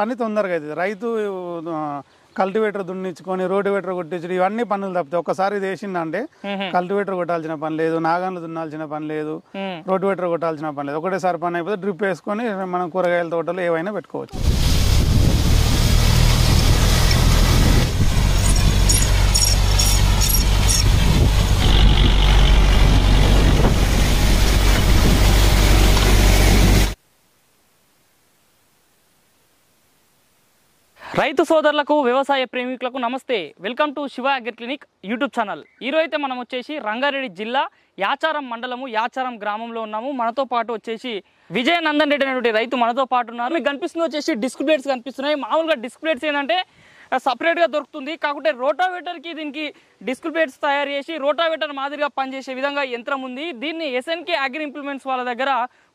పని తొందరగా అవుతుంది రైతు కల్టివేటర్ దున్నించుకొని రోటివేటర్ కొట్టించడం ఇవన్నీ పనులు తప్పితే ఒకసారి ఇది వేసిందంటే కల్టివేటర్ కొట్టాల్సిన పని లేదు నాగన్లు దున్నాల్సిన పని లేదు రోటివేటర్ కొట్టాల్సిన పని లేదు ఒకటేసారి పని అయిపోతే డ్రిప్ వేసుకొని మనం కూరగాయల తోటలు ఏవైనా పెట్టుకోవచ్చు రైతు సోదరులకు వ్యవసాయ ప్రేమికులకు నమస్తే వెల్కమ్ టు శివ అగ్ర క్లినిక్ యూట్యూబ్ ఛానల్ ఈరోజు అయితే మనం వచ్చేసి రంగారెడ్డి జిల్లా యాచారం మండలము యాచారం గ్రామంలో ఉన్నాము మనతో పాటు వచ్చేసి విజయనందన్ రెడ్డి అనేటువంటి రైతు మనతో పాటు ఉన్నారు మీకు కనిపిస్తుంది వచ్చేసి డిస్క్ ప్లేట్స్ కనిపిస్తున్నాయి మామూలుగా డిస్క్ ప్లేట్స్ ఏంటంటే సపరేట్గా దొరుకుతుంది కాకుంటే కి దీనికి డిస్క్ ప్లేట్స్ తయారు చేసి రోటావేటర్ మాదిరిగా పనిచేసే విధంగా యంత్రం ఉంది దీన్ని ఎస్ఎన్కే అగ్రి ఇంప్లిమెంట్స్ వాళ్ళ దగ్గర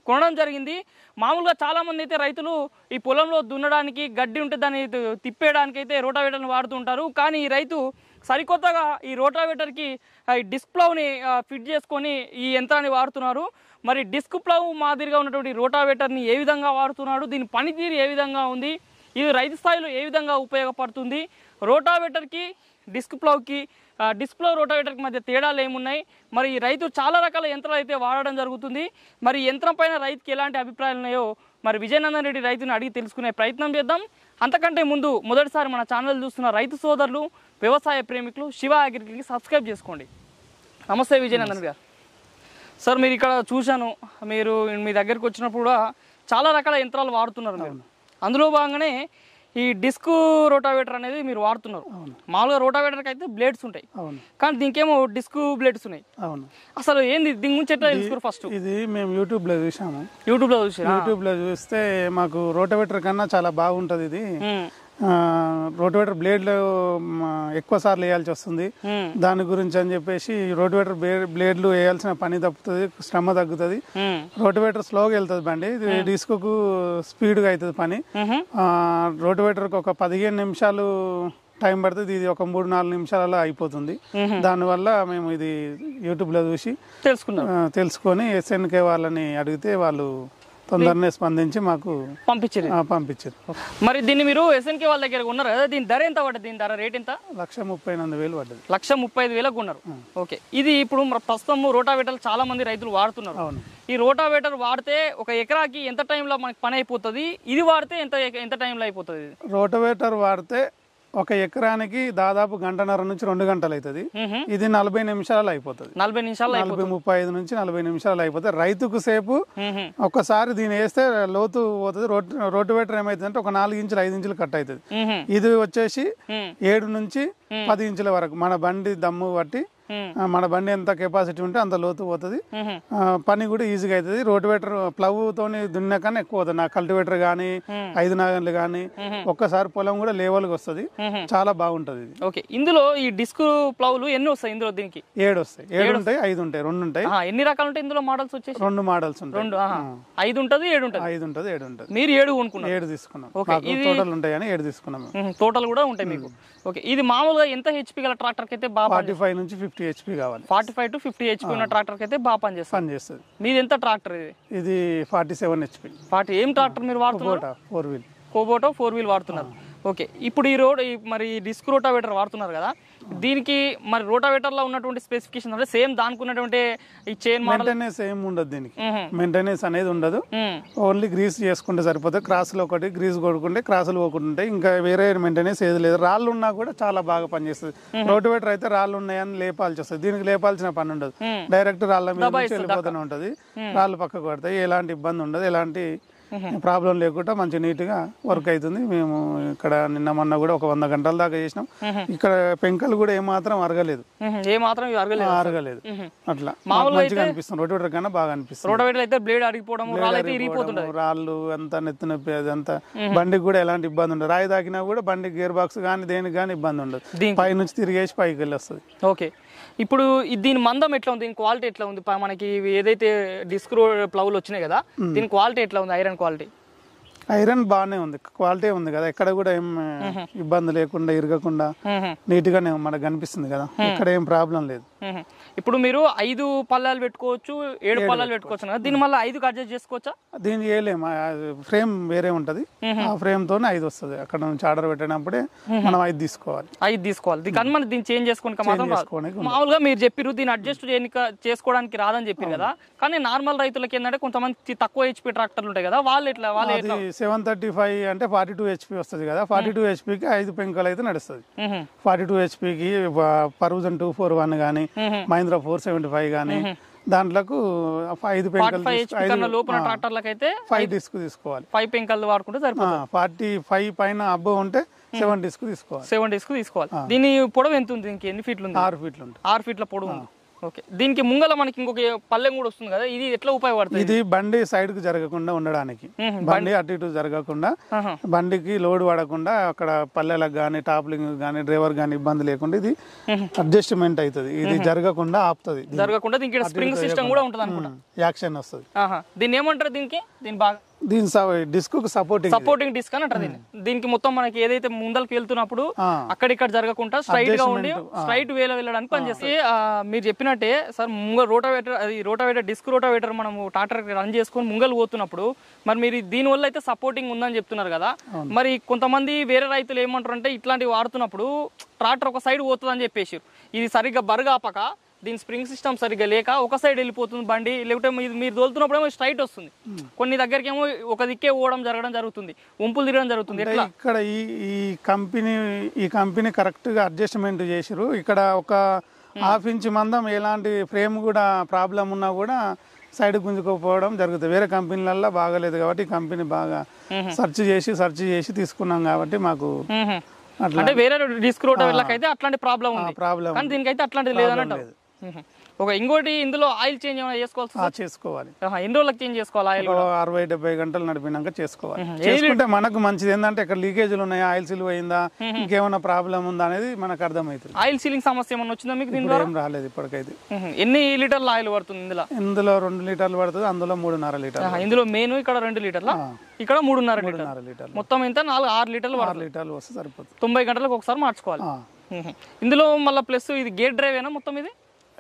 కొనడం జరిగింది మామూలుగా చాలామంది అయితే రైతులు ఈ పొలంలో దున్నడానికి గడ్డి ఉంటే దాన్ని తిప్పేయడానికి అయితే రోటావేటర్ని వాడుతుంటారు కానీ ఈ రైతు సరికొత్తగా ఈ రోటావేటర్కి ప్లవ్ని ఫిట్ చేసుకొని ఈ యంత్రాన్ని వాడుతున్నారు మరి డిస్క్ ప్లవ్ మాదిరిగా ఉన్నటువంటి రోటావేటర్ని ఏ విధంగా వాడుతున్నాడు దీని పనితీరు ఏ విధంగా ఉంది ఇది రైతు స్థాయిలో ఏ విధంగా ఉపయోగపడుతుంది రోటావేటర్కి డిస్క్ ప్లవ్కి డిస్ప్లో రోటోవేటర్కి మధ్య తేడాలు ఏమున్నాయి మరి రైతు చాలా రకాల యంత్రాలు అయితే వాడడం జరుగుతుంది మరి యంత్రం పైన రైతుకి ఎలాంటి అభిప్రాయాలు ఉన్నాయో మరి విజయనందన్ రెడ్డి రైతుని అడిగి తెలుసుకునే ప్రయత్నం చేద్దాం అంతకంటే ముందు మొదటిసారి మన ఛానల్ చూస్తున్న రైతు సోదరులు వ్యవసాయ ప్రేమికులు శివ అగ్రికల్కి సబ్స్క్రైబ్ చేసుకోండి నమస్తే విజయనందన్ గారు సార్ మీరు ఇక్కడ చూశాను మీరు మీ దగ్గరికి వచ్చినప్పుడు కూడా చాలా రకాల యంత్రాలు వాడుతున్నారు మీరు అందులో భాగంగానే ఈ డిస్క్ రోటావేటర్ అనేది మీరు వాడుతున్నారు మామూలుగా రోటావేటర్ అయితే బ్లేడ్స్ ఉంటాయి కానీ దీనికేమో డిస్క్ బ్లేడ్స్ ఉన్నాయి అవును అసలు ఏంది దీని గురించి ఎట్లా తెలుసుకోరు ఫస్ట్ ఇది మేము యూట్యూబ్ లో చూసాము యూట్యూబ్ లో చూసాము యూట్యూబ్ లో చూస్తే మాకు రోటావేటర్ కన్నా చాలా బాగుంటది ఇది రోటివేటర్ బ్లేడ్లు ఎక్కువ సార్లు వేయాల్సి వస్తుంది దాని గురించి అని చెప్పేసి రోటివేటర్ బ్లేడ్లు వేయాల్సిన పని తప్పుతుంది శ్రమ తగ్గుతుంది రోటివేటర్ స్లోగా వెళ్తుంది బండి డిస్క్ కు స్పీడ్ గా అవుతుంది పని రోటివేటర్ ఒక పదిహేను నిమిషాలు టైం పడుతుంది ఇది ఒక మూడు నాలుగు నిమిషాలలో అయిపోతుంది దానివల్ల మేము ఇది యూట్యూబ్ లో చూసి తెలుసుకున్నాం తెలుసుకొని ఎస్ఎన్కే వాళ్ళని అడిగితే వాళ్ళు తొందరనే స్పందించి మాకు పంపించారు పంపించారు మరి దీన్ని మీరు ఎస్ఎన్కే వాళ్ళ దగ్గర ఉన్నారు కదా దీని ధర ఎంత పడ్డది దీని ధర రేట్ ఎంత లక్ష ముప్పై ఎనిమిది వేలు పడ్డది లక్ష ముప్పై ఐదు వేలకు ఉన్నారు ఓకే ఇది ఇప్పుడు ప్రస్తుతం రోటావేటర్ చాలా మంది రైతులు వాడుతున్నారు అవును ఈ రోటావేటర్ వాడితే ఒక ఎకరాకి ఎంత టైంలో మనకి పని అయిపోతుంది ఇది వాడితే ఎంత ఎంత టైంలో అయిపోతుంది రోటావేటర్ వాడితే ఒక ఎకరానికి దాదాపు గంటన్నర నుంచి రెండు గంటలు అవుతుంది ఇది నలభై నిమిషాలు అయిపోతుంది నలభై నిమిషాలు నలభై ముప్పై ఐదు నుంచి నలభై నిమిషాలు అయిపోతుంది రైతుకు సేపు ఒకసారి దీని వేస్తే లోతు పోతుంది రోటివేటర్ ఏమైతుందంటే ఒక నాలుగు ఇంచులు ఐదు ఇంచులు కట్ అవుతుంది ఇది వచ్చేసి ఏడు నుంచి పది ఇంచుల వరకు మన బండి దమ్ము బట్టి మన బండి ఎంత కెపాసిటీ ఉంటే అంత లోతు పోతుంది పని కూడా ఈజీగా అవుతుంది రోటివేటర్ ప్లవ్ తోని దున్నకన్నా ఎక్కువ అవుతుంది నా కల్టివేటర్ కానీ ఐదు నాగన్లు గానీ ఒక్కసారి పొలం కూడా లేవల్కి వస్తుంది చాలా బాగుంటది ఇది ఓకే ఇందులో ఈ డిస్క్ ప్లవ్లు ఎన్ని వస్తాయి ఇందులో దీనికి ఏడు వస్తాయి ఏడు ఉంటాయి ఐదు ఉంటాయి రెండు ఉంటాయి ఎన్ని రకాలు ఉంటాయి ఇందులో మోడల్స్ వచ్చేసి రెండు మోడల్స్ ఉంటాయి రెండు ఐదు ఉంటుంది ఏడు ఉంటుంది ఐదు ఉంటుంది ఏడు ఉంటుంది మీరు ఏడు కొనుక్కున్నారు ఏడు తీసుకున్నాం టోటల్ ఉంటాయి అని ఏడు తీసుకున్నాం టోటల్ కూడా ఉంటాయి మీకు ఓకే ఇది మామూలుగా ఎంత హెచ్పి గల ట్రాక్టర్ అయితే బాగా ఫార్టీ ఫైవ్ నుంచి ఫిఫ్టీ హెచ్పి కావాలి forty five to fifty HP ఉన్న ట్రాక్టర్ అయితే బాగా పనిచేస్తుంది పనిచేస్తుంది మీది ఎంత ట్రాక్టర్ ఇది ఇది ఫార్టీ సెవెన్ హెచ్పి ఫార్టీ ఏం ట్రాక్టర్ మీరు వాడుతున్నారు ఫోర్ వీల్ కోబోటో ఫోర్ వీల్ వాడుతున్నారు ఓకే ఇప్పుడు ఈ రోడ్ మరి డిస్క్ రోటావేటర్ వాడుతున్నారు కదా దీనికి మరి రోటావేటర్లో ఉన్నటువంటి స్పెసిఫికేషన్ అంటే సేమ్ దానికి ఉన్నటువంటి ఈ చైన్ మెయింటెనెన్స్ సేమ్ ఉండదు దీనికి మెయింటెనెన్స్ అనేది ఉండదు ఓన్లీ గ్రీస్ చేసుకుంటే సరిపోతే క్రాసులు ఒకటి గ్రీస్ కొడుకుంటే క్రాసులు పోకుండా ఉంటాయి ఇంకా వేరే మెయింటెనెన్స్ ఏది లేదు రాళ్ళు ఉన్నా కూడా చాలా బాగా పనిచేస్తుంది రోటివేటర్ అయితే రాళ్ళు ఉన్నాయని లేపాల్సి వస్తుంది దీనికి లేపాల్సిన పని ఉండదు డైరెక్ట్ రాళ్ళ మీద వెళ్ళిపోతూనే ఉంటుంది రాళ్ళు పక్కకు పడతాయి ఎలాంటి ఇబ్బంది ఉండదు ఎలాంటి ప్రాబ్లం లేకుండా మంచి నీట్గా వర్క్ అవుతుంది మేము ఇక్కడ నిన్న మొన్న కూడా ఒక వంద గంటల దాకా చేసినాం ఇక్కడ పెంకలు కూడా ఏమాత్రం అరగలేదు ఏమాత్రం అరగలేదు అట్లా మంచిగా అనిపిస్తుంది రోటివేటర్ కన్నా బాగా అనిపిస్తుంది అయితే బ్లేడ్ రాళ్ళు ఎంత నెత్తి నొప్పి అదంతా బండికి కూడా ఎలాంటి ఇబ్బంది ఉండదు రాయి దాకినా కూడా బండి గేర్ బాక్స్ కానీ దేనికి కానీ ఇబ్బంది ఉండదు పై నుంచి తిరిగేసి పైకి వెళ్ళి వస్తుంది ఓకే ఇప్పుడు దీని మందం ఎట్లా ఉంది దీని క్వాలిటీ ఎట్లా ఉంది మనకి ఏదైతే డిస్క్ ప్లౌలు వచ్చినాయి కదా దీని క్వాలిటీ ఎట్లా ఉంది ఐరన్ ఐరన్ క్వాలిటీ ఐరన్ బాగానే ఉంది క్వాలిటీ ఉంది కదా ఎక్కడ కూడా ఏం ఇబ్బంది లేకుండా ఇరగకుండా నీట్ గానే మనకు కనిపిస్తుంది కదా ఎక్కడ ఏం ప్రాబ్లం లేదు ఇప్పుడు మీరు ఐదు పల్లాలు పెట్టుకోవచ్చు ఏడు పళ్ళాలు పెట్టుకోవచ్చు కదా దీని మళ్ళీ ఐదు అడ్జస్ట్ చేసుకోవచ్చా దీన్ని వేయలేము ఫ్రేమ్ వేరే ఉంటది ఆ ఫ్రేమ్ తోనే ఐదు వస్తుంది అక్కడ నుంచి ఆర్డర్ పెట్టినప్పుడే మనం ఐదు తీసుకోవాలి ఐదు తీసుకోవాలి కానీ మనం దీన్ని చేంజ్ చేసుకోవడానికి మాత్రం మామూలుగా మీరు చెప్పారు దీన్ని అడ్జస్ట్ చేసుకోవడానికి రాదని చెప్పారు కదా కానీ నార్మల్ రైతులకి ఏంటంటే కొంతమంది తక్కువ హెచ్పి ట్రాక్టర్లు ఉంటాయి కదా వాళ్ళు ఎట్లా వాళ్ళు సెవెన్ థర్టీ ఫైవ్ అంటే ఫార్టీ టూ హెచ్పి వస్తుంది కదా ఫార్టీ టూ హెచ్పికి ఐదు పెంకులు అయితే నడుస్తుంది ఫార్టీ టూ హెచ్పికి పర్వజన్ టూ ఫోర్ వన్ కానీ మహేంద్ర ఫోర్ సెవెంటీ ఫైవ్ కానీ దాంట్లకు ఐదు పెంకల్ ట్రాక్టర్లకైతే ఫైవ్ డిస్క్ తీసుకోవాలి ఫైవ్ పెంకల్ వాడుకుంటే సరిపోతుంది ఫార్టీ ఫైవ్ పైన అబ్బో ఉంటే సెవెన్ డిస్క్ తీసుకోవాలి సెవెన్ డిస్క్ తీసుకోవాలి దీని పొడవు ఎంత ఉంది ఇంకా ఎన్ని ఫీట్లు ఉంది ఆరు ఫీట్లు ఆరు ఫీట్ల పొడవు ఉంది ఓకే దీనికి ముంగల మనకి ఇంకొక పల్లెం కూడా వస్తుంది కదా ఇది ఎట్లా ఉపయోగపడుతుంది ఇది బండి సైడ్ కు జరగకుండా ఉండడానికి బండి అటు ఇటు జరగకుండా బండికి లోడ్ పడకుండా అక్కడ పల్లెలకు కానీ టాప్లింగ్ కానీ డ్రైవర్ కానీ ఇబ్బంది లేకుండా ఇది అడ్జస్ట్మెంట్ అవుతుంది ఇది జరగకుండా ఆపుతుంది జరగకుండా దీనికి స్ప్రింగ్ సిస్టమ్ కూడా ఉంటుంది అనుకుంటా యాక్షన్ వస్తుంది దీన్ని ఏమంటారు దీనికి దీని బాగా దీని డిస్క్ సపోర్టింగ్ సపోర్టింగ్ డిస్క్ అని అంటారు దీనికి మొత్తం మనకి ఏదైతే ముందలకి వెళ్తున్నప్పుడు అక్కడ ఇక్కడ జరగకుండా స్ట్రైట్ గా ఉండి స్ట్రైట్ వేలో వెళ్ళడానికి పనిచేస్తుంది మీరు చెప్పినట్టే సార్ ముంగల్ రోటావేటర్ అది రోటావేటర్ డిస్క్ రోటావేటర్ మనం టాటర్ రన్ చేసుకొని ముంగలు పోతున్నప్పుడు మరి మీరు దీని వల్ల అయితే సపోర్టింగ్ ఉందని చెప్తున్నారు కదా మరి కొంతమంది వేరే రైతులు ఏమంటారు అంటే ఇట్లాంటివి వాడుతున్నప్పుడు ట్రాక్టర్ ఒక సైడ్ పోతుంది అని చెప్పేసి ఇది సరిగ్గా బరుగాపక దీని స్ప్రింగ్ సిస్టమ్ సరిగ్గా లేక ఒక సైడ్ వెళ్ళిపోతుంది బండి లేకపోతే మీరు ఏమో స్ట్రైట్ వస్తుంది hmm. కొన్ని దగ్గరికి ఏమో ఒక దిక్కే పోవడం జరగడం జరుగుతుంది వంపులు తిరగడం జరుగుతుంది ఇక్కడ ఈ ఈ కంపెనీ ఈ కంపెనీ కరెక్ట్గా అడ్జస్ట్మెంట్ చేసారు ఇక్కడ ఒక hmm. హాఫ్ ఇంచ్ మందం ఎలాంటి ఫ్రేమ్ కూడా ప్రాబ్లం ఉన్నా కూడా సైడ్ గుంజుకోపోవడం జరుగుతుంది వేరే కంపెనీలల్లో బాగలేదు కాబట్టి కంపెనీ బాగా hmm. సెర్చ్ చేసి సెర్చ్ చేసి తీసుకున్నాం కాబట్టి మాకు అంటే వేరే డిస్క్ రోడ్ వెళ్ళకైతే అట్లాంటి ప్రాబ్లం ప్రాబ్లం కానీ దీనికైతే అట్లాంటిది లేదన్నట్టు ఒక ఇంకోటి ఇందులో ఆయిల్ చేంజ్ ఏమైనా చేసుకోవాల్సి చేసుకోవాలి ఎన్ని రోజులకు చేంజ్ చేసుకోవాలి ఆయిల్ అరవై డెబ్బై గంటలు నడిపినాక చేసుకోవాలి చేసుకుంటే మనకు మంచిది ఏంటంటే ఇక్కడ లీకేజ్లు ఉన్నాయా ఆయిల్ సిల్వ్ అయిందా ఇంకేమైనా ప్రాబ్లం ఉందా అనేది మనకు అర్థమవుతుంది ఆయిల్ సీలింగ్ సమస్య ఏమైనా వచ్చిందా మీకు దీని ఏం రాలేదు ఇప్పటికైతే ఎన్ని లీటర్ల ఆయిల్ పడుతుంది ఇందులో ఇందులో రెండు లీటర్లు పడుతుంది అందులో మూడున్నర లీటర్ ఇందులో మెయిన్ ఇక్కడ రెండు లీటర్ల ఇక్కడ మూడున్నర లీటర్ మొత్తం ఎంత నాలుగు ఆరు లీటర్లు ఆరు లీటర్లు వస్తే సరిపోతుంది తొంభై గంటలకు ఒకసారి మార్చుకోవాలి ఇందులో మళ్ళీ ప్లస్ ఇది గేట్ డ్రైవ్ ఏనా మొత్తం ఇది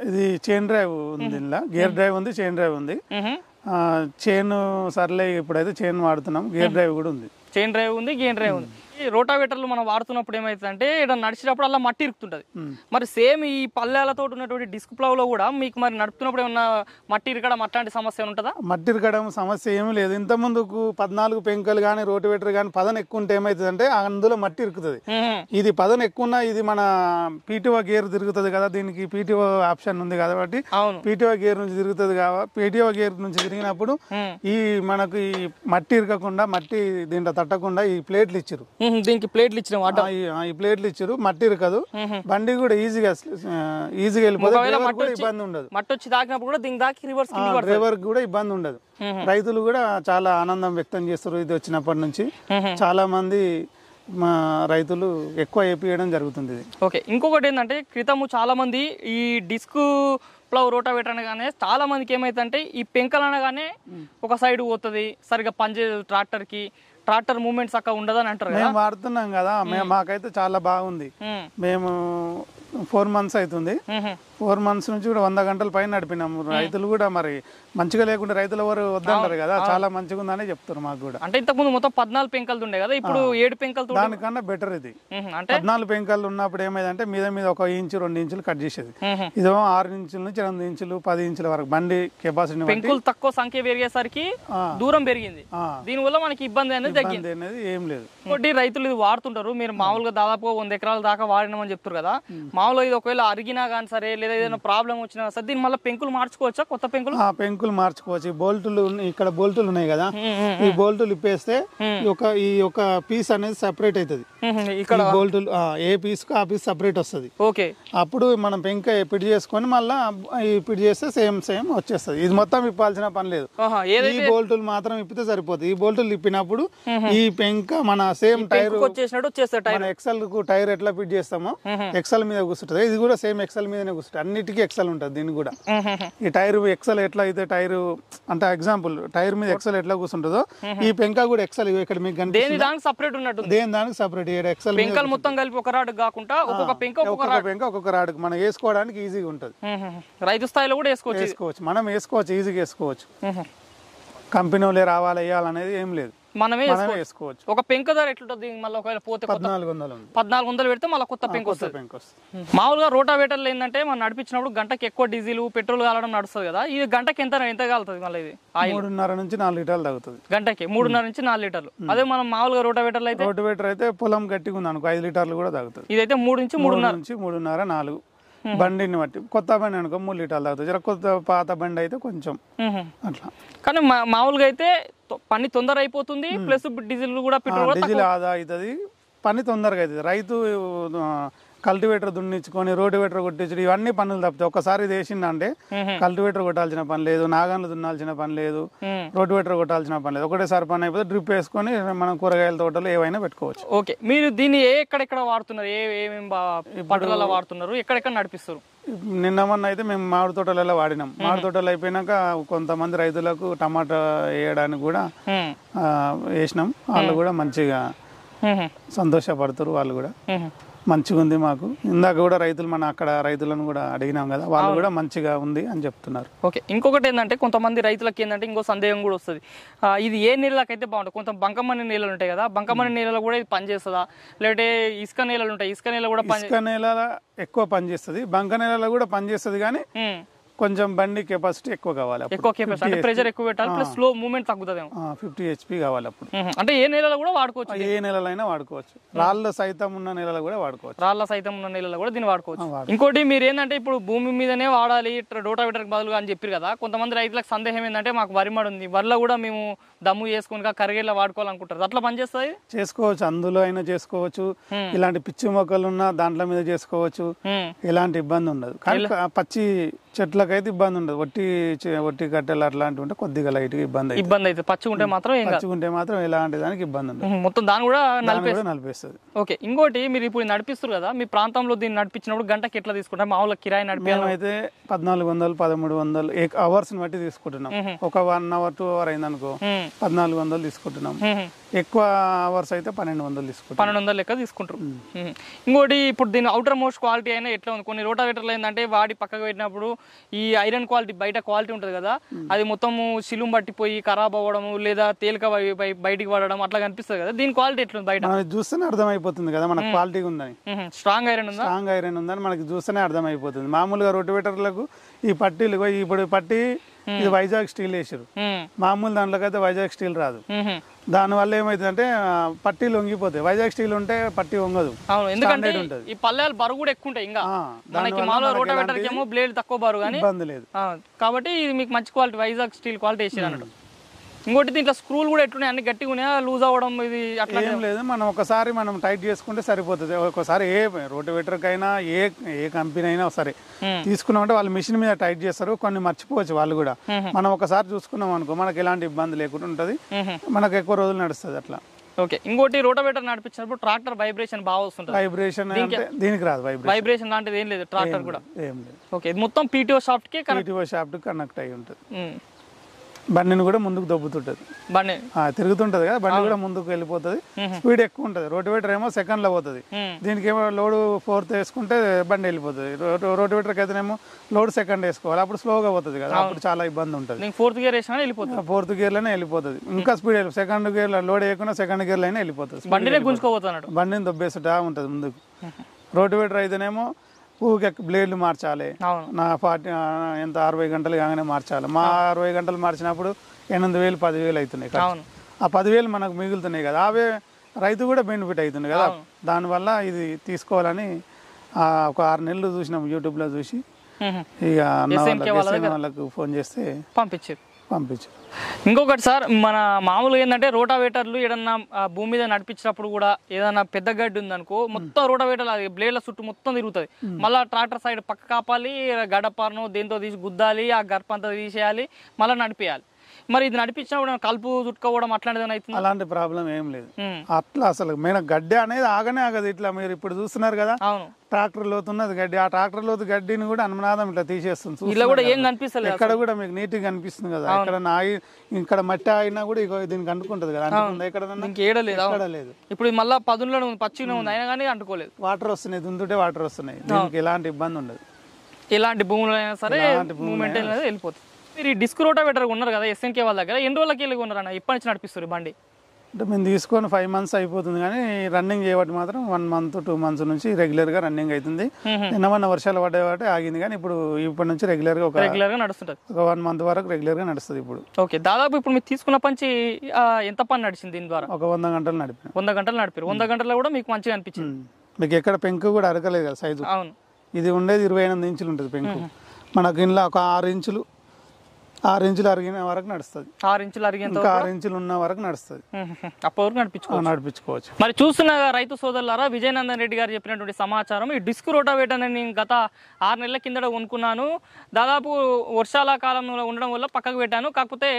ఇది చైన్ డ్రైవ్ ఉంది దీనిలో గేర్ డ్రైవ్ ఉంది చైన్ డ్రైవ్ ఉంది చైన్ సర్లే ఇప్పుడైతే చైన్ వాడుతున్నాం గేర్ డ్రైవ్ కూడా ఉంది చైన్ డ్రైవ్ ఉంది గేర్ డ్రైవ్ ఉంది ఈ రోటావేటర్లు మనం వాడుతున్నప్పుడు ఏమవుతుందంటే ఇక్కడ నడిచినప్పుడు అలా మట్టి ఇరుకుతుంటది మరి సేమ్ ఈ పల్లెలతో ఉన్నటువంటి డిస్క్ ప్లవ్ లో కూడా మీకు మరి నడుపుతున్నప్పుడు ఏమన్నా మట్టి ఇరకడం అట్లాంటి సమస్య ఉంటుందా మట్టి ఇరకడం సమస్య ఏమి లేదు ఇంత ముందుకు పద్నాలుగు పెంకులు కానీ రోటివేటర్ కానీ పదన ఎక్కువ ఉంటే ఏమవుతుందంటే అందులో మట్టి ఇరుకుతుంది ఇది పదన ఎక్కువ ఇది మన పీటీఓ గేర్ తిరుగుతుంది కదా దీనికి పీటీఓ ఆప్షన్ ఉంది కాబట్టి పీటీఓ గేర్ నుంచి తిరుగుతుంది కాబట్టి పీటీఓ గేర్ నుంచి తిరిగినప్పుడు ఈ మనకు ఈ మట్టి ఇరకకుండా మట్టి దీంట్లో తట్టకుండా ఈ ప్లేట్లు ఇచ్చారు దీనికి ప్లేట్లు ఇచ్చిన ఈ ప్లేట్లు ఇచ్చారు మట్టి కాదు బండి కూడా ఈజీగా ఈజీగా వెళ్ళిపోతుంది ఇబ్బంది ఉండదు మట్టి వచ్చి తాకినప్పుడు కూడా దీనికి రివర్స్ డ్రైవర్ కూడా ఇబ్బంది ఉండదు రైతులు కూడా చాలా ఆనందం వ్యక్తం చేస్తారు ఇది వచ్చినప్పటి నుంచి చాలా మంది మా రైతులు ఎక్కువ వేపియడం జరుగుతుంది ఓకే ఇంకొకటి ఏంటంటే క్రితము చాలా మంది ఈ డిస్క్ ప్లవ్ రోటావేటర్ అనగానే చాలా మందికి ఏమైతుందంటే ఈ పెంకలు అనగానే ఒక సైడ్ పోతుంది సరిగా పనిచేయదు ట్రాక్టర్కి ట్రాక్టర్ మూమెంట్స్ అక్కడ ఉండదని అంటారు మేము వాడుతున్నాం కదా మేము మాకైతే చాలా బాగుంది మేము ఫోర్ మంత్స్ అవుతుంది ఫోర్ మంత్స్ నుంచి కూడా వంద గంటల పైన నడిపినాము రైతులు కూడా మరి మంచిగా లేకుండా రైతులు ఎవరు వద్దంటారు కదా చాలా మంచిగా ఉందని చెప్తారు మాకు కూడా అంటే ఇంతకుముందు మొత్తం పద్నాలుగు పెంకలు ఉండే కదా ఇప్పుడు ఏడు పెంకలు దానికన్నా బెటర్ ఇది అంటే పద్నాలుగు పెంకలు ఉన్నప్పుడు ఏమైందంటే మీద మీద ఒక ఇంచు రెండు ఇంచులు కట్ చేసేది ఇది ఆరు ఇంచుల నుంచి రెండు ఇంచులు పది ఇంచుల వరకు బండి కెపాసిటీ పెంకులు తక్కువ సంఖ్య పెరిగేసరికి దూరం పెరిగింది దీనివల్ల మనకి ఇబ్బంది అనేది తగ్గింది అనేది ఏం లేదు ఒకటి రైతులు ఇది వాడుతుంటారు మీరు మామూలుగా దాదాపుగా వంద ఎకరాల దాకా వాడినామని చెప్తారు కదా మామూలుగా ఇది ఒకవేళ అరిగినా కానీ సరే లేదా ఏదైనా ప్రాబ్లం వచ్చినా సార్ దీని మళ్ళీ పెంకులు మార్చుకోవచ్చా కొత్త పెంకులు ఆ పెంకులు మార్చుకోవచ్చు ఈ బోల్టులు ఇక్కడ బోల్టులు ఉన్నాయి కదా ఈ బోల్టులు ఇప్పేస్తే ఒక ఈ ఒక పీస్ అనేది సెపరేట్ అవుతుంది ఇక్కడ బోల్టులు ఏ పీస్ కు ఆ పీస్ సెపరేట్ వస్తుంది ఓకే అప్పుడు మనం పెంక పిడ్ చేసుకొని మళ్ళీ పిడ్ చేస్తే సేమ్ సేమ్ వచ్చేస్తుంది ఇది మొత్తం ఇప్పాల్సిన పని లేదు ఈ బోల్టులు మాత్రం ఇప్పితే సరిపోతుంది ఈ బోల్టులు ఇప్పినప్పుడు ఈ పెంక మన సేమ్ టైర్ వచ్చేసినట్టు వచ్చేస్తాడు ఎక్సెల్ కు టైర్ ఎట్లా ఫిట్ చేస్తామో ఎక్సెల్ మీద కూర్చుంటది ఇది కూడా సేమ్ ఎక్సెల్ మీదనే కూర్చుంటుంది కాస్ట్ అన్నిటికీ ఎక్సెల్ ఉంటుంది దీన్ని కూడా ఈ టైర్ ఎక్సెల్ ఎట్లా అయితే టైర్ అంటే ఎగ్జాంపుల్ టైర్ మీద ఎక్సెల్ ఎట్లా కూర్చుంటుందో ఈ పెంక కూడా ఎక్సెల్ ఇక్కడ మీకు దేని దానికి సపరేట్ ఉన్నట్టు దేని దానికి సపరేట్ ఎక్సెల్ పెంకలు మొత్తం కలిపి ఒక రాడు కాకుండా ఒక్కొక్క పెంక ఒక్కొక్క పెంక ఒక్కొక్క రాడు మనం వేసుకోవడానికి ఈజీగా ఉంటుంది రైతు స్థాయిలో కూడా వేసుకోవచ్చు వేసుకోవచ్చు మనం వేసుకోవచ్చు ఈజీగా వేసుకోవచ్చు కంపెనీ వాళ్ళే రావాలి వేయాలనేది ఏం లేదు మనమే వేసుకోవచ్చు ఒక పెంక ధర ఎట్లుంటుంది మళ్ళీ ఒకవేళ పోతే పద్నాలుగు వందలు పద్నాలుగు వందలు పెడితే మళ్ళీ కొత్త పెంకు వస్తుంది మామూలుగా రోటావేటర్లు ఏంటంటే మనం నడిపించినప్పుడు గంటకి ఎక్కువ డీజిల్ పెట్రోల్ కాలడం నడుస్తుంది కదా ఇది గంటకి ఎంత ఎంత కాలుతుంది మళ్ళీ ఇది మూడున్నర నుంచి నాలుగు లీటర్లు తగ్గుతుంది గంటకి మూడున్నర నుంచి నాలుగు లీటర్లు అదే మనం మామూలుగా రోటావేటర్లు అయితే రోటావేటర్ అయితే పొలం గట్టిగా ఉంది అనుకో ఐదు లీటర్లు కూడా తగ్గుతుంది ఇదైతే మూడు నుంచి మూడున్నర నుంచి మూడున్నర నాలుగు బండిని బట్టి కొత్త బండి అనుకో మూడు లీటర్లు తాగుతుంది జర కొత్త పాత బండి అయితే కొంచెం అట్లా కానీ మామూలుగా అయితే పని తొందర అయిపోతుంది ప్లస్ డీజిల్ కూడా పెట్రోల్ డీజిల్ ఆదా అవుతుంది పని తొందరగా అవుతుంది రైతు కల్టివేటర్ దున్నించుకొని రోటివేటర్ కొట్టించుడు ఇవన్నీ పనులు తప్పితే ఒక్కసారి ఇది అంటే కల్టివేటర్ కొట్టాల్సిన పని లేదు నాగన్లు దున్నాల్సిన పని లేదు రోటివేటర్ కొట్టాల్సిన పని లేదు ఒకటేసారి పని అయిపోతే డ్రిప్ వేసుకొని మనం కూరగాయల తోటలు ఏవైనా పెట్టుకోవచ్చు ఓకే మీరు దీన్ని ఏ ఎక్కడెక్కడ వాడుతున్నారు ఏ ఏమేమి పంటలలో వాడుతున్నారు ఎక్కడెక్కడ నడిపిస్తారు నిన్న మొన్న అయితే మేము మామిడి తోటలలో వాడినాం మామిడి తోటలు అయిపోయినాక కొంతమంది రైతులకు టమాటా వేయడానికి కూడా వేసినాం వాళ్ళు కూడా మంచిగా సంతోషపడతారు వాళ్ళు కూడా మంచిగా ఉంది మాకు ఇందాక కూడా రైతులు మన అక్కడ రైతులను కూడా అడిగినాం కదా వాళ్ళు కూడా మంచిగా ఉంది అని చెప్తున్నారు ఓకే ఇంకొకటి ఏంటంటే కొంతమంది రైతులకి ఏంటంటే ఇంకో సందేహం కూడా వస్తుంది ఇది ఏ నీళ్ళకైతే బాగుంటుంది కొంత బంకమని నీళ్ళు ఉంటాయి కదా బంకమని నీళ్ళలో కూడా ఇది పనిచేస్తుందా లేదంటే ఇసుక నేలలు ఉంటాయి ఇసుక నీళ్ళు కూడా ఇసుక నీళ్ళ ఎక్కువ పనిచేస్తుంది బంక నీళ్ళలో కూడా పనిచేస్తుంది కానీ కొంచెం బండి కెపాసిటీ ఎక్కువ కావాలి ఎక్కువ కెపాసిటీ ప్రెజర్ ఎక్కువ పెట్టాలి ప్లస్ స్లో మూమెంట్ తగ్గుతుంది ఫిఫ్టీ హెచ్పి కావాలి అప్పుడు అంటే ఏ నెలలో కూడా వాడుకోవచ్చు ఏ నెలలైనా వాడుకోవచ్చు రాళ్ళ సైతం ఉన్న నెలలు కూడా వాడుకోవచ్చు రాళ్ళ సైతం ఉన్న నెలలు కూడా దీన్ని వాడుకోవచ్చు ఇంకోటి మీరు ఏంటంటే ఇప్పుడు భూమి మీదనే వాడాలి రోటావేటర్ బదులుగా అని చెప్పారు కదా కొంతమంది రైతులకు సందేహం ఏంటంటే మాకు వరి మడి ఉంది వరిలో కూడా మేము దమ్ము చేసుకుని కరిగేలా వాడుకోవాలనుకుంటారు అట్లా పనిచేస్తాయి చేసుకోవచ్చు అందులో అయినా చేసుకోవచ్చు ఇలాంటి పిచ్చి మొక్కలు ఉన్నా దాంట్లో మీద చేసుకోవచ్చు ఎలాంటి ఇబ్బంది ఉండదు కానీ పచ్చి చెట్లకైతే ఇబ్బంది ఉండదు వట్టి వట్టి కట్టెలు అట్లాంటివి ఉంటే కొద్దిగా లైట్ ఇబ్బంది ఇబ్బంది అయితే పచ్చుకుంటే మాత్రం పచ్చుకుంటే మాత్రం ఎలాంటి దానికి ఇబ్బంది ఉండదు మొత్తం దాని కూడా నడిపేస్తుంది ఓకే ఇంకోటి మీరు ఇప్పుడు నడిపిస్తారు కదా మీ ప్రాంతంలో దీన్ని నడిపించినప్పుడు గంటకి ఎట్లా తీసుకుంటాం మామూలుగా కిరాయి నడిపాము అయితే పద్నాలుగు వందలు పదమూడు వందలు అవర్స్ బట్టి తీసుకుంటున్నాం ఒక వన్ అవర్ టూ అవర్ అయిందనుకో పద్నాలుగు వందలు తీసుకుంటున్నాం ఎక్కువ అవర్స్ అయితే పన్నెండు వందలు తీసుకుంటారు పన్నెండు వందలు లెక్క తీసుకుంటారు ఇంకోటి ఇప్పుడు దీని అవుటర్ మోస్ట్ క్వాలిటీ అయినా ఎట్లా ఉంది కొన్ని రోటా ఏంటంటే వాడి పక్కకు పెట్టినప్పుడు ఈ ఐరన్ క్వాలిటీ బయట క్వాలిటీ ఉంటుంది కదా అది మొత్తము సిలుం పట్టిపోయి ఖరాబ్ అవ్వడము లేదా తేలిక బయటికి పడడం అట్లా కనిపిస్తుంది కదా దీని క్వాలిటీ ఎట్లా బయట చూస్తేనే అర్థమైపోతుంది కదా మనకు క్వాలిటీ ఉందని స్ట్రాంగ్ ఐరన్ ఉందా స్ట్రాంగ్ ఐరన్ ఉందని మనకి చూస్తేనే అర్థమైపోతుంది మామూలుగా రొటివేటర్లకు ఈ పట్టీలు ఇప్పుడు పట్టి ఇది వైజాగ్ స్టీల్ వేసారు మామూలు దాంట్లోకైతే వైజాగ్ స్టీల్ రాదు దాని వల్ల ఏమైతుందంటే పట్టీలు వంగిపోతాయి వైజాగ్ స్టీల్ ఉంటే పట్టి వంగదు ఎందుకంటే ఈ పల్లెలు బరువు కూడా ఎక్కువ ఉంటాయి ఇంకా దానికి మాలో రోటోవేటర్ ఏమో బ్లేడ్ తక్కువ బరువు కానీ ఇబ్బంది లేదు కాబట్టి ఇది మీకు మంచి క్వాలిటీ వైజాగ్ స్టీల్ క్వాలిటీ వేసారు అన్నట్టు ఇంకోటి దీంట్లో స్క్రూలు కూడా ఎట్లున్నాయి అన్ని గట్టిగా ఉన్నాయా లూజ్ అవ్వడం ఇది అట్లా ఏం లేదు మనం ఒకసారి మనం టైట్ చేసుకుంటే సరిపోతుంది ఒకసారి ఏ అయినా ఏ ఏ కంపెనీ అయినా సరే తీసుకున్నామంటే వాళ్ళు మిషన్ మీద టైట్ చేస్తారు కొన్ని మర్చిపోవచ్చు వాళ్ళు కూడా మనం ఒకసారి చూసుకున్నాం అనుకో మనకి ఎలాంటి ఇబ్బంది లేకుండా ఉంటుంది మనకు ఎక్కువ రోజులు నడుస్తుంది అట్లా ఓకే ఇంకోటి రోటోవేటర్ నడిపించినప్పుడు ట్రాక్టర్ వైబ్రేషన్ బాగా వస్తుంది వైబ్రేషన్ దీనికి రాదు వైబ్రేషన్ లాంటిది ఏం లేదు ట్రాక్టర్ కూడా ఏం లేదు ఓకే మొత్తం పీటీఓ షాఫ్ట్ కి పీటీఓ షాఫ్ట్ కనెక్ట్ అయి ఉంటుంది బండిని కూడా ముందుకు దొబ్బుతుంటది బండి తిరుగుతుంటది కదా బండి కూడా ముందుకు వెళ్ళిపోతుంది స్పీడ్ ఎక్కువ ఉంటుంది రోటివేటర్ ఏమో సెకండ్ లో పోతుంది దీనికి ఏమో లోడ్ ఫోర్త్ వేసుకుంటే బండి వెళ్ళిపోతుంది రోటివేటర్కి అయితేనేమో లోడ్ సెకండ్ వేసుకోవాలి అప్పుడు స్లోగా పోతుంది కదా అప్పుడు చాలా ఇబ్బంది ఉంటుంది ఫోర్త్ గేర్ వేసినా వెళ్ళిపోతుంది ఫోర్త్ గేర్ లోనే వెళ్ళిపోతుంది ఇంకా స్పీడ్ సెకండ్ గేర్ లోడ్ వేయకుండా సెకండ్ గేర్ లోనే వెళ్ళిపోతుంది బండిని గుంజుకోపోతున్నట్టు బండిని దొబ్బేసుట ఉంటుంది ముందుకు రోటివేటర్ అయితేనేమో ఊరికే బ్లేడ్లు మార్చాలి నా ఫార్టీ ఎంత అరవై గంటలు కాగానే మార్చాలి మా అరవై గంటలు మార్చినప్పుడు ఎనిమిది వేలు పదివేలు అవుతున్నాయి కదా ఆ పదివేలు మనకు మిగులుతున్నాయి కదా అవే రైతు కూడా బెనిఫిట్ అవుతుంది కదా దానివల్ల ఇది తీసుకోవాలని ఒక ఆరు నెలలు చూసినాం యూట్యూబ్లో చూసి ఇక వాళ్ళకు వాళ్ళకి ఫోన్ చేస్తే పంపించారు పంపించారు ఇంకొకటి సార్ మన మామూలుగా ఏంటంటే రోటావేటర్లు ఏదన్నా భూమి మీద నడిపించినప్పుడు కూడా ఏదన్నా పెద్ద గడ్డి ఉందనుకో మొత్తం రోటావేటర్ అది బ్లేడ్ల చుట్టూ మొత్తం తిరుగుతుంది మళ్ళీ ట్రాక్టర్ సైడ్ పక్క కాపాలి గడపను దేంతో తీసి గుద్దాలి ఆ గర్పంతా తీసేయాలి మళ్ళీ నడిపేయాలి మరి ఇది నడిపించినప్పుడు కలుపు చుట్టుకోవడం అట్లాంటిది అవుతుంది అలాంటి ప్రాబ్లం ఏం లేదు అట్లా అసలు మేము గడ్డి అనేది ఆగనే ఆగదు ఇట్లా మీరు ఇప్పుడు చూస్తున్నారు కదా ట్రాక్టర్ లోతున్నది గడ్డి ఆ ట్రాక్టర్ లోతు గడ్డిని కూడా అనునాదం ఇట్లా తీసేస్తుంది ఇలా కూడా ఏం కనిపిస్తుంది ఇక్కడ కూడా మీకు నీట్ గా కనిపిస్తుంది కదా ఇక్కడ నాయి ఇక్కడ మట్టి అయినా కూడా దీనికి అంటుకుంటది కదా ఎక్కడ లేదు ఇప్పుడు మళ్ళీ పదుల్లో పచ్చిగా ఉంది అయినా కానీ అంటుకోలేదు వాటర్ వస్తున్నాయి దుందుటే వాటర్ వస్తున్నాయి దీనికి ఎలాంటి ఇబ్బంది ఉండదు ఎలాంటి భూములు అయినా సరే మూమెంట్ వెళ్ళిపోతుంది మీరు ఈ డిస్క్ రోటోవేటర్ ఉన్నారు కదా ఎస్ఎన్కే వాళ్ళ దగ్గర ఎన్ని రోజులకి వెళ్ళి ఉన్నారన్న ఇప్పటి నుంచి నడిపిస్తారు బండి అంటే మేము తీసుకొని ఫైవ్ మంత్స్ అయిపోతుంది కానీ రన్నింగ్ చేయబట్టి మాత్రం వన్ మంత్ టూ మంత్స్ నుంచి రెగ్యులర్గా రన్నింగ్ అవుతుంది నిన్న వర్షాలు పడేవాటి ఆగింది కానీ ఇప్పుడు ఇప్పటి నుంచి రెగ్యులర్గా ఒక రెగ్యులర్గా నడుస్తుంటుంది ఒక వన్ మంత్ వరకు రెగ్యులర్గా నడుస్తుంది ఇప్పుడు ఓకే దాదాపు ఇప్పుడు మీరు తీసుకున్న పంచి ఎంత పని నడిచింది దీని ద్వారా ఒక వంద గంటలు నడిపి వంద గంటలు నడిపారు వంద గంటలు కూడా మీకు మంచిగా అనిపించింది మీకు ఎక్కడ పెంకు కూడా అరకలేదు కదా సైజు అవును ఇది ఉండేది ఇరవై ఎనిమిది ఇంచులు ఉంటుంది పెంకు మనకు ఇంట్లో ఒక ఆరు ఇంచులు ఆరు ఇంచులు అరిగిన వరకు నడుస్తుంది ఆరు ఇంచులు అరిగిన ఆరు ఇంచులు ఉన్న వరకు నడుస్తుంది అప్పటి వరకు నడిపించుకోవచ్చు నడిపించుకోవచ్చు మరి చూస్తున్న రైతు సోదరులారా విజయనందన్ రెడ్డి గారు చెప్పినటువంటి సమాచారం ఈ డిస్క్ రోటా వేటని నేను గత ఆరు నెలల కిందట కొనుక్కున్నాను దాదాపు వర్షాల కాలంలో ఉండడం వల్ల పక్కకు పెట్టాను కాకపోతే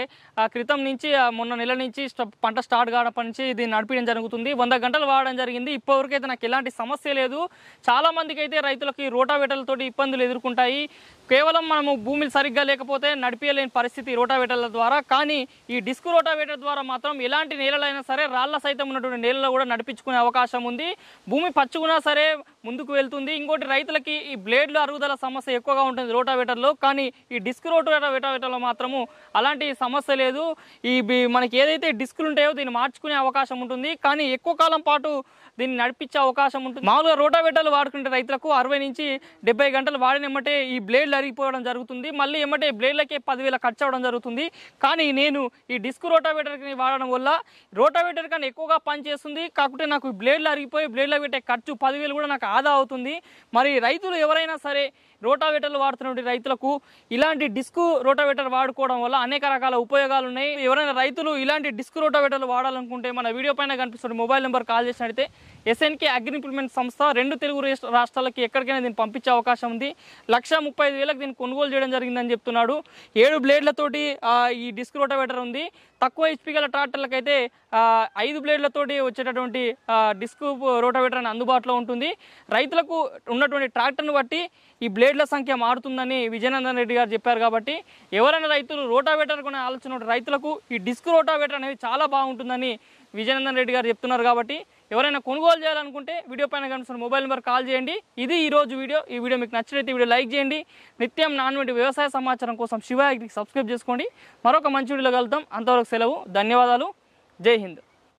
క్రితం నుంచి మొన్న నెల నుంచి పంట స్టార్ట్ కావడం నుంచి ఇది నడిపించడం జరుగుతుంది వంద గంటలు వాడడం జరిగింది ఇప్పటివరకు అయితే నాకు ఎలాంటి సమస్య లేదు చాలా మందికి అయితే రైతులకి రోటావేటలతోటి ఇబ్బందులు ఎదుర్కొంటాయి కేవలం మనము భూమిలు సరిగ్గా లేకపోతే నడిపించలేని పరిస్థితి రోటావేటర్ల ద్వారా కానీ ఈ డిస్క్ రోటావేటర్ ద్వారా మాత్రం ఎలాంటి నేలలైనా సరే రాళ్ల సైతం ఉన్నటువంటి నేలలో కూడా నడిపించుకునే అవకాశం ఉంది భూమి పచ్చుకున్నా సరే ముందుకు వెళ్తుంది ఇంకోటి రైతులకి ఈ బ్లేడ్ల అరుగుదల సమస్య ఎక్కువగా ఉంటుంది రోటావేటర్లో కానీ ఈ డిస్క్ రోటావేటర్లో మాత్రము అలాంటి సమస్య లేదు ఈ మనకి ఏదైతే డిస్కులు ఉంటాయో దీన్ని మార్చుకునే అవకాశం ఉంటుంది కానీ ఎక్కువ కాలం పాటు దీన్ని నడిపించే అవకాశం ఉంటుంది మామూలుగా రోటావేటర్లు వాడుకుంటే రైతులకు అరవై నుంచి డెబ్బై గంటలు వాడినమ్మటే ఈ బ్లేడ్లు అరిగిపోవడం జరుగుతుంది మళ్ళీ ఎమ్మటే బ్లేడ్లకే పదివేల ఖర్చు అవడం జరుగుతుంది కానీ నేను ఈ డిస్క్ రోటావేటర్ని వాడడం వల్ల రోటావేటర్ కన్నా ఎక్కువగా పనిచేస్తుంది కాకుంటే నాకు బ్లేడ్లు అరిగిపోయి బ్లేడ్లో పెట్టే ఖర్చు పదివేలు కూడా నాకు ఆదా అవుతుంది మరి రైతులు ఎవరైనా సరే రోటావేటర్లు వాడుతున్న రైతులకు ఇలాంటి డిస్క్ రోటావేటర్ వాడుకోవడం వల్ల అనేక రకాల ఉపయోగాలు ఉన్నాయి ఎవరైనా రైతులు ఇలాంటి డిస్క్ రోటావేటర్లు వాడాలనుకుంటే మన వీడియో పైన కనిపిస్తున్న మొబైల్ నెంబర్ కాల్ చేసినట్టయితే ఎస్ఎన్కే అగ్రి ఇంప్లిమెంట్ సంస్థ రెండు తెలుగు రాష్ట్రాలకి ఎక్కడికైనా దీన్ని పంపించే అవకాశం ఉంది లక్ష ముప్పై ఐదు వేలకు దీన్ని కొనుగోలు చేయడం జరిగిందని చెప్తున్నాడు ఏడు బ్లేడ్లతోటి ఈ డిస్క్ రోటోవేటర్ ఉంది తక్కువ హెచ్పీ గల అయితే ఐదు బ్లేడ్లతోటి వచ్చేటటువంటి డిస్క్ రోటోవేటర్ అని అందుబాటులో ఉంటుంది రైతులకు ఉన్నటువంటి ట్రాక్టర్ను బట్టి ఈ బ్లేడ్ల సంఖ్య మారుతుందని విజయనందన్ రెడ్డి గారు చెప్పారు కాబట్టి ఎవరైనా రైతులు రోటావేటర్ కొనే ఆలోచన రైతులకు ఈ డిస్క్ రోటావేటర్ అనేది చాలా బాగుంటుందని విజయనందన్ రెడ్డి గారు చెప్తున్నారు కాబట్టి ఎవరైనా కొనుగోలు చేయాలనుకుంటే వీడియో పైన కనిపిస్తున్న మొబైల్ నెంబర్ కాల్ చేయండి ఇది ఈ రోజు వీడియో ఈ వీడియో మీకు నచ్చినట్టు వీడియో లైక్ చేయండి నిత్యం నాన్ వంటి వ్యవసాయ సమాచారం కోసం శివ సబ్స్క్రైబ్ చేసుకోండి మరొక మంచి వీడియోలో కలుద్దాం అంతవరకు సెలవు ధన్యవాదాలు జై హింద్